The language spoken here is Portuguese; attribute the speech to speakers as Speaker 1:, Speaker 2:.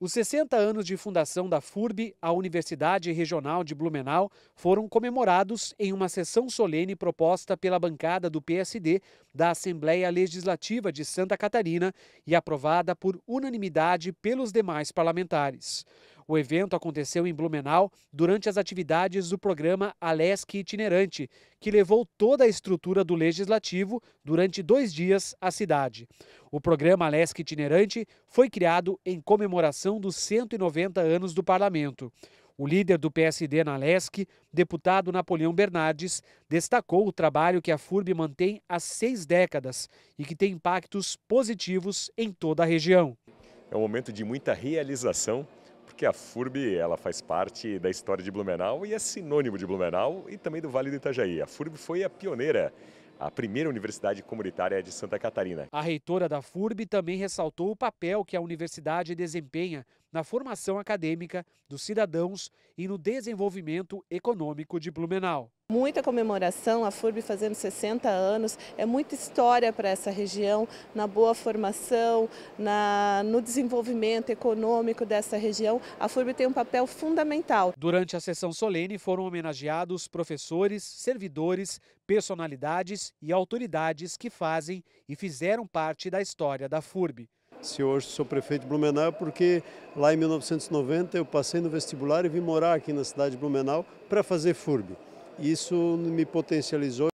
Speaker 1: Os 60 anos de fundação da FURB, a Universidade Regional de Blumenau, foram comemorados em uma sessão solene proposta pela bancada do PSD da Assembleia Legislativa de Santa Catarina e aprovada por unanimidade pelos demais parlamentares. O evento aconteceu em Blumenau durante as atividades do programa Alesc Itinerante, que levou toda a estrutura do Legislativo durante dois dias à cidade. O programa Alesc Itinerante foi criado em comemoração dos 190 anos do parlamento. O líder do PSD na Alesc, deputado Napoleão Bernardes, destacou o trabalho que a FURB mantém há seis décadas e que tem impactos positivos em toda a região. É um momento de muita
Speaker 2: realização porque a FURB ela faz parte da história de Blumenau e é sinônimo de Blumenau e também do Vale do Itajaí. A FURB foi a pioneira a primeira universidade comunitária de Santa Catarina.
Speaker 1: A reitora da FURB também ressaltou o papel que a universidade desempenha na formação acadêmica dos cidadãos e no desenvolvimento econômico de Blumenau.
Speaker 3: Muita comemoração, a FURB fazendo 60 anos, é muita história para essa região, na boa formação, na, no desenvolvimento econômico dessa região. A FURB tem um papel fundamental.
Speaker 1: Durante a sessão solene foram homenageados professores, servidores, personalidades e autoridades que fazem e fizeram parte da história da FURB.
Speaker 4: Se hoje sou prefeito de Blumenau porque lá em 1990 eu passei no vestibular e vim morar aqui na cidade de Blumenau para fazer FURB. Isso me potencializou.